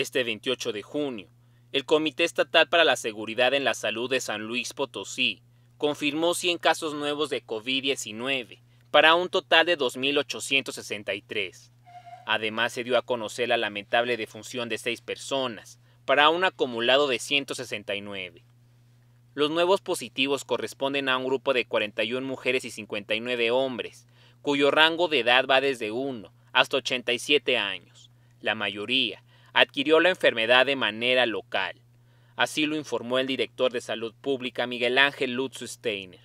este 28 de junio, el Comité Estatal para la Seguridad en la Salud de San Luis Potosí confirmó 100 casos nuevos de COVID-19, para un total de 2.863. Además se dio a conocer la lamentable defunción de seis personas, para un acumulado de 169. Los nuevos positivos corresponden a un grupo de 41 mujeres y 59 hombres, cuyo rango de edad va desde 1 hasta 87 años. La mayoría adquirió la enfermedad de manera local. Así lo informó el director de Salud Pública, Miguel Ángel Lutz Steiner.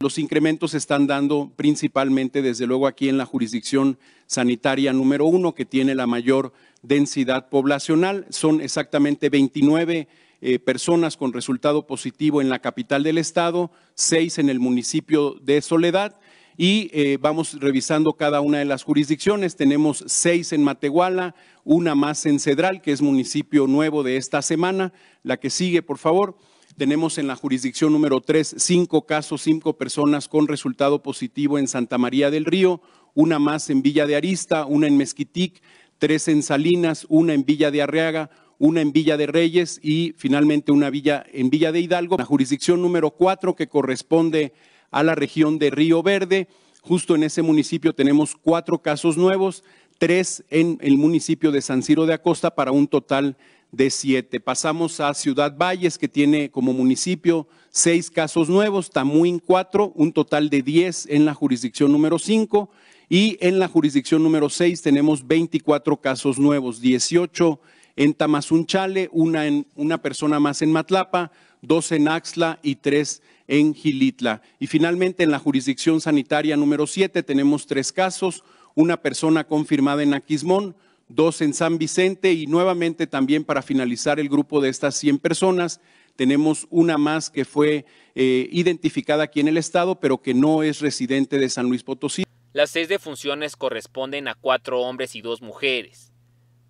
Los incrementos se están dando principalmente, desde luego, aquí en la jurisdicción sanitaria número uno, que tiene la mayor densidad poblacional. Son exactamente 29 eh, personas con resultado positivo en la capital del estado, seis en el municipio de Soledad y eh, vamos revisando cada una de las jurisdicciones. Tenemos seis en Matehuala, una más en Cedral, que es municipio nuevo de esta semana. La que sigue, por favor. Tenemos en la jurisdicción número tres, cinco casos, cinco personas con resultado positivo en Santa María del Río, una más en Villa de Arista, una en Mezquitic, tres en Salinas, una en Villa de Arriaga, una en Villa de Reyes y finalmente una villa en Villa de Hidalgo. La jurisdicción número cuatro, que corresponde a la región de Río Verde. Justo en ese municipio tenemos cuatro casos nuevos, tres en el municipio de San Ciro de Acosta para un total de siete. Pasamos a Ciudad Valles, que tiene como municipio seis casos nuevos, Tamuín cuatro, un total de diez en la jurisdicción número cinco. Y en la jurisdicción número seis tenemos veinticuatro casos nuevos, dieciocho en Tamazunchale, una, en, una persona más en Matlapa, dos en Axla y tres en Gilitla. Y finalmente, en la jurisdicción sanitaria número 7 tenemos tres casos, una persona confirmada en Aquismón, dos en San Vicente y nuevamente también para finalizar el grupo de estas 100 personas, tenemos una más que fue eh, identificada aquí en el estado, pero que no es residente de San Luis Potosí. Las seis defunciones corresponden a cuatro hombres y dos mujeres.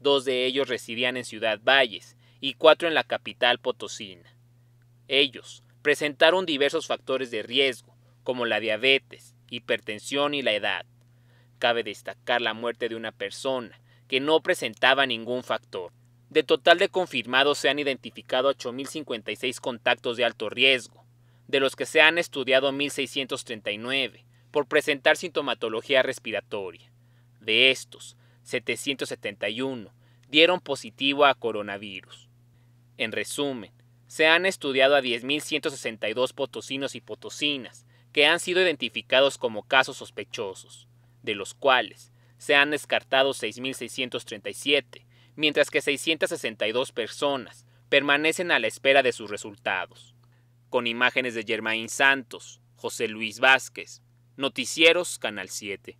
Dos de ellos residían en Ciudad Valles y cuatro en la capital potosina. Ellos presentaron diversos factores de riesgo, como la diabetes, hipertensión y la edad. Cabe destacar la muerte de una persona que no presentaba ningún factor. De total de confirmados se han identificado 8.056 contactos de alto riesgo, de los que se han estudiado 1.639 por presentar sintomatología respiratoria. De estos, 771 dieron positivo a coronavirus. En resumen, se han estudiado a 10.162 potosinos y potosinas que han sido identificados como casos sospechosos, de los cuales se han descartado 6.637, mientras que 662 personas permanecen a la espera de sus resultados. Con imágenes de Germain Santos, José Luis Vázquez, Noticieros Canal 7.